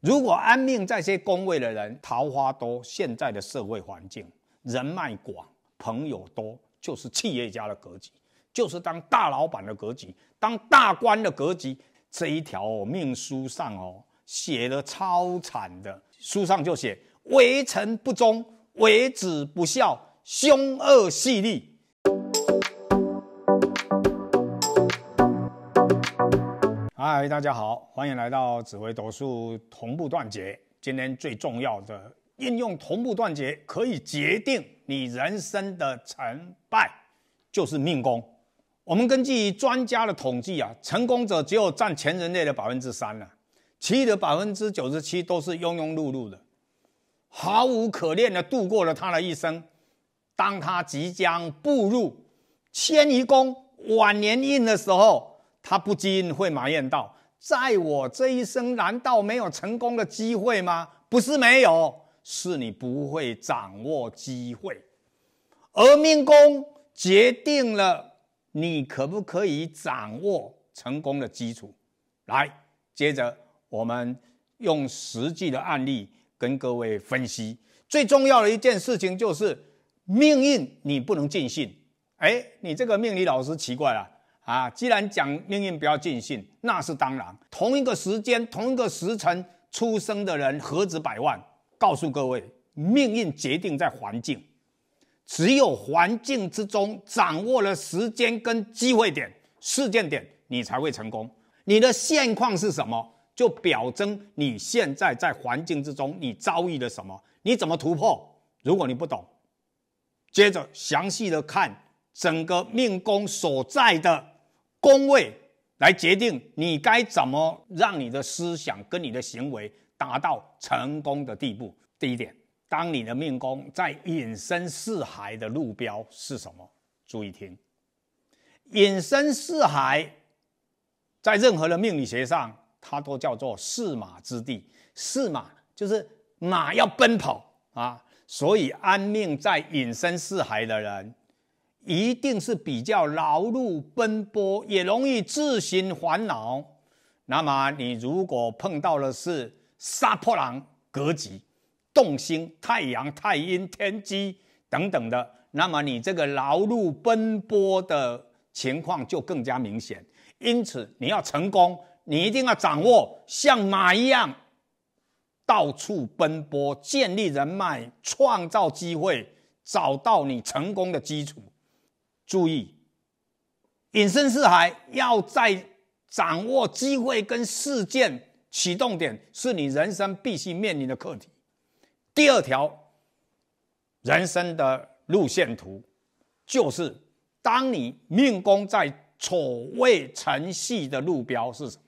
如果安命这些宫位的人桃花多，现在的社会环境人脉广，朋友多，就是企业家的格局，就是当大老板的格局，当大官的格局。这一条命书上哦写的超惨的，书上就写为臣不忠，为子不孝。凶恶势力。嗨，大家好，欢迎来到指挥斗数同步断节。今天最重要的应用同步断节可以决定你人生的成败，就是命功。我们根据专家的统计啊，成功者只有占全人类的百分之三呢，其余的百分之九十七都是庸庸碌碌的，毫无可恋的度过了他的一生。当他即将步入迁移宫晚年运的时候，他不禁会埋怨道：“在我这一生，难道没有成功的机会吗？”不是没有，是你不会掌握机会。而命宫决定了你可不可以掌握成功的基础。来，接着我们用实际的案例跟各位分析。最重要的一件事情就是。命运你不能尽信，哎，你这个命理老师奇怪了啊！既然讲命运不要尽信，那是当然。同一个时间、同一个时辰出生的人何止百万？告诉各位，命运决定在环境，只有环境之中掌握了时间跟机会点、事件点，你才会成功。你的现况是什么，就表征你现在在环境之中你遭遇了什么，你怎么突破？如果你不懂。接着详细的看整个命宫所在的宫位，来决定你该怎么让你的思想跟你的行为达到成功的地步。第一点，当你的命宫在隐身四海的路标是什么？注意听，隐身四海，在任何的命理学上，它都叫做四马之地。四马就是马要奔跑啊。所以，安命在隐身四海的人，一定是比较劳碌奔波，也容易自寻烦恼。那么，你如果碰到的是杀破狼格局、动心、太阳、太阴、天机等等的，那么你这个劳碌奔波的情况就更加明显。因此，你要成功，你一定要掌握像马一样。到处奔波，建立人脉，创造机会，找到你成功的基础。注意，隐身四海要在掌握机会跟事件启动点，是你人生必须面临的课题。第二条，人生的路线图，就是当你命宫在丑位辰系的路标是什么？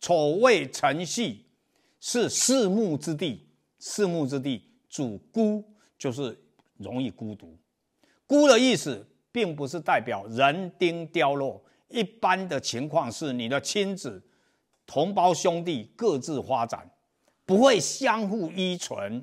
丑位辰系。是四目之地，四目之地主孤，就是容易孤独。孤的意思，并不是代表人丁凋落，一般的情况是你的亲子、同胞兄弟各自发展，不会相互依存。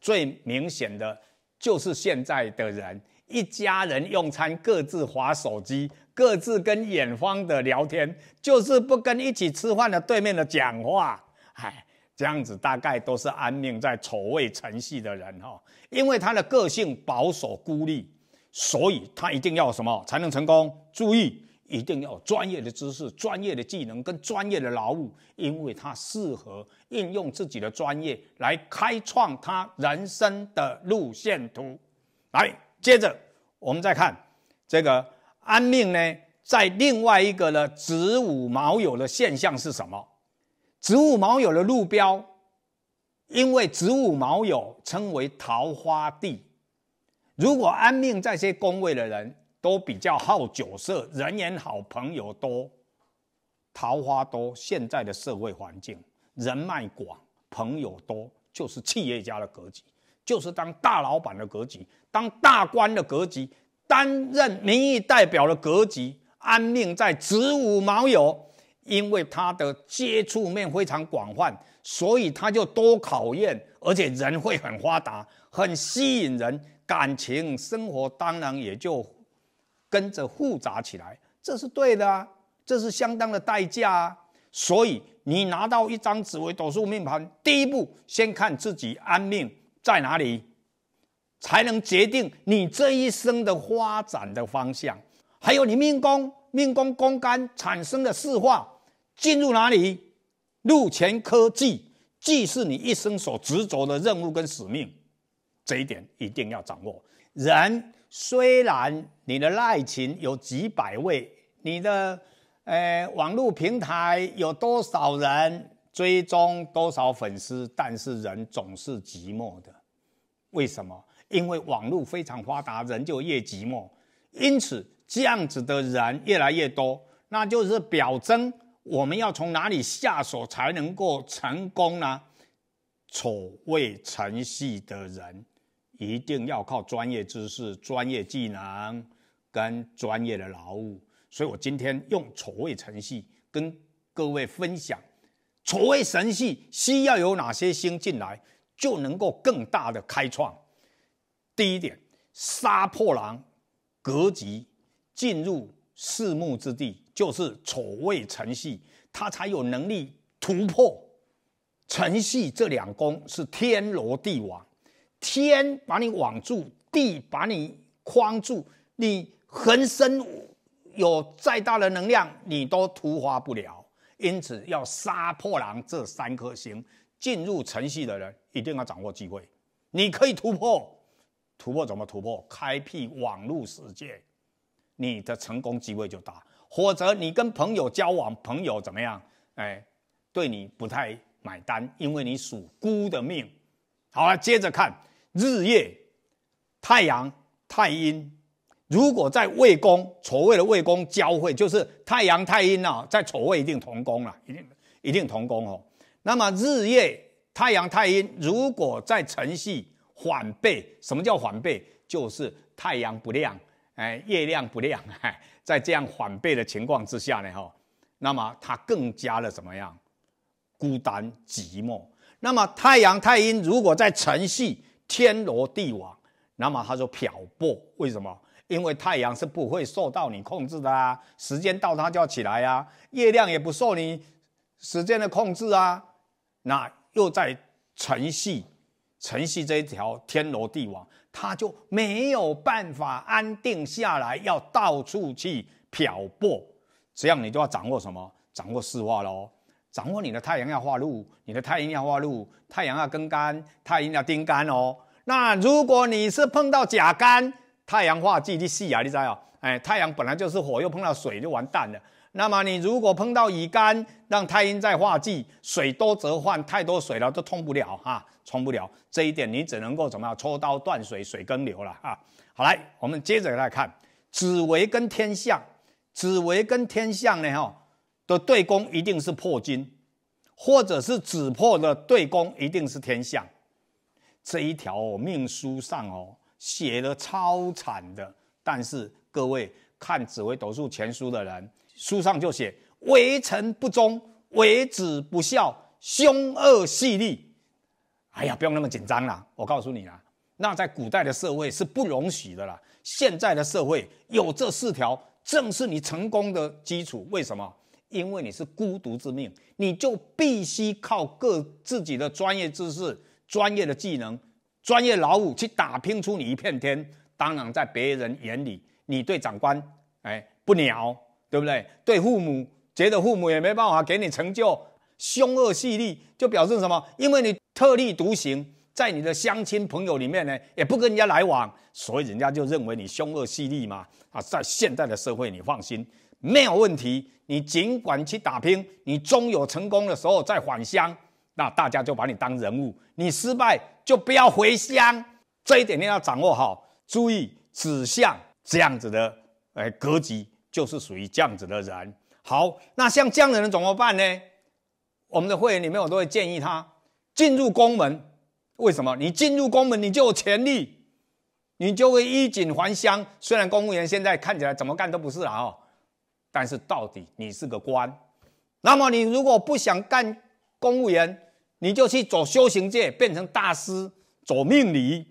最明显的就是现在的人，一家人用餐，各自划手机，各自跟远方的聊天，就是不跟一起吃饭的对面的讲话。唉。这样子大概都是安命在丑位辰系的人哈，因为他的个性保守孤立，所以他一定要什么才能成功？注意，一定要专业的知识、专业的技能跟专业的劳务，因为他适合应用自己的专业来开创他人生的路线图。来，接着我们再看这个安命呢，在另外一个呢子午卯酉的现象是什么？子午卯酉的路标，因为子午卯酉称为桃花地。如果安命在这些宫位的人，都比较好酒色，人缘好，朋友多，桃花多。现在的社会环境，人脉广，朋友多，就是企业家的格局，就是当大老板的格局，当大官的格局，担任民意代表的格局。安命在子午卯酉。因为他的接触面非常广泛，所以他就多考验，而且人会很发达，很吸引人，感情生活当然也就跟着复杂起来。这是对的，啊，这是相当的代价。啊。所以你拿到一张紫微斗数命盘，第一步先看自己安命在哪里，才能决定你这一生的发展的方向。还有你命宫、命宫宫干产生的四化。进入哪里？入前科技既是你一生所执着的任务跟使命，这一点一定要掌握。人虽然你的爱情有几百位，你的呃网络平台有多少人追踪多少粉丝，但是人总是寂寞的。为什么？因为网络非常发达，人就越寂寞。因此，这样子的人越来越多，那就是表征。我们要从哪里下手才能够成功呢？丑位成系的人一定要靠专业知识、专业技能跟专业的劳务，所以我今天用丑位成势跟各位分享，丑位成系需要有哪些星进来，就能够更大的开创。第一点，杀破狼格局进入四目之地。就是丑未辰戌，他才有能力突破。辰戌这两宫是天罗地网，天把你网住，地把你框住，你浑身有再大的能量，你都突发不了。因此，要杀破狼这三颗星进入辰戌的人，一定要掌握机会，你可以突破。突破怎么突破？开辟网络世界，你的成功机会就大。或者你跟朋友交往，朋友怎么样？哎，对你不太买单，因为你属孤的命。好了，接着看日月，太阳太阴，如果在未宫丑位的未宫交汇，就是太阳太阴啊，在丑位一定同宫了，一定一定同宫哦。那么日月太阳太阴如果在晨序反背，什么叫反背？就是太阳不亮。哎，月亮不亮哎，在这样反背的情况之下呢，哈，那么它更加的怎么样？孤单寂寞。那么太阳太阴如果在辰系天罗地网，那么他就漂泊。为什么？因为太阳是不会受到你控制的啊，时间到它就要起来啊。月亮也不受你时间的控制啊，那又在辰系辰系这一条天罗地网。他就没有办法安定下来，要到处去漂泊。这样你就要掌握什么？掌握四化喽，掌握你的太阳要化露，你的太阴要化露，太阳要根干，太阴要丁干哦。那如果你是碰到甲干，太阳化气去吸啊，你知道？哎，太阳本来就是火，又碰到水就完蛋了。那么你如果碰到乙肝，让太阴在化忌，水多则患，太多水了都通不了哈，冲不了。这一点你只能够怎么样，抽刀断水，水更流了啊。好来，我们接着来看紫微跟天相，紫微跟天相呢，哈，的对宫一定是破金，或者是紫破的对宫一定是天相。这一条哦，命书上哦写的超惨的，但是各位看紫微斗数全书的人。书上就写：为臣不忠，为子不孝，凶恶犀利。哎呀，不用那么紧张了。我告诉你啦，那在古代的社会是不容许的啦。现在的社会有这四条，正是你成功的基础。为什么？因为你是孤独之命，你就必须靠各自己的专业知识、专业的技能、专业劳务去打拼出你一片天。当然，在别人眼里，你对长官哎不鸟。对不对？对父母觉得父母也没办法给你成就，凶恶势力，就表示什么？因为你特立独行，在你的乡亲朋友里面呢，也不跟人家来往，所以人家就认为你凶恶势力嘛。啊，在现在的社会，你放心，没有问题，你尽管去打拼，你终有成功的时候再返乡，那大家就把你当人物。你失败就不要回乡，这一点你要掌握好，注意指向这样子的哎格局。就是属于这样子的人。好，那像这样的人怎么办呢？我们的会员里面，我都会建议他进入宫门。为什么？你进入宫门，你就有权力，你就会衣锦还乡。虽然公务员现在看起来怎么干都不是了哦，但是到底你是个官。那么你如果不想干公务员，你就去走修行界，变成大师，走命理。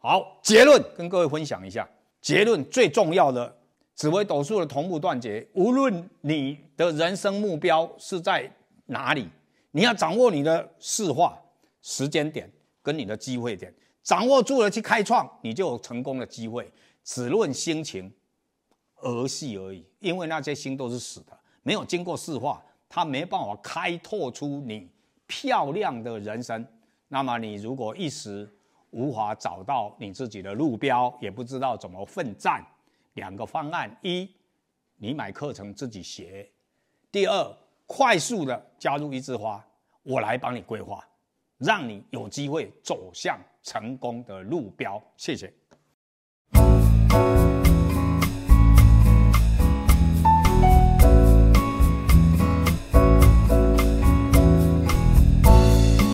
好，结论跟各位分享一下。结论最重要的。紫微斗数的同步断绝，无论你的人生目标是在哪里，你要掌握你的事化时间点跟你的机会点，掌握住了去开创，你就有成功的机会。只论心情，儿戏而已。因为那些心都是死的，没有经过事化，他没办法开拓出你漂亮的人生。那么你如果一时无法找到你自己的路标，也不知道怎么奋战。两个方案：一，你买课程自己学；第二，快速的加入一枝花，我来帮你规划，让你有机会走向成功的路标。谢谢。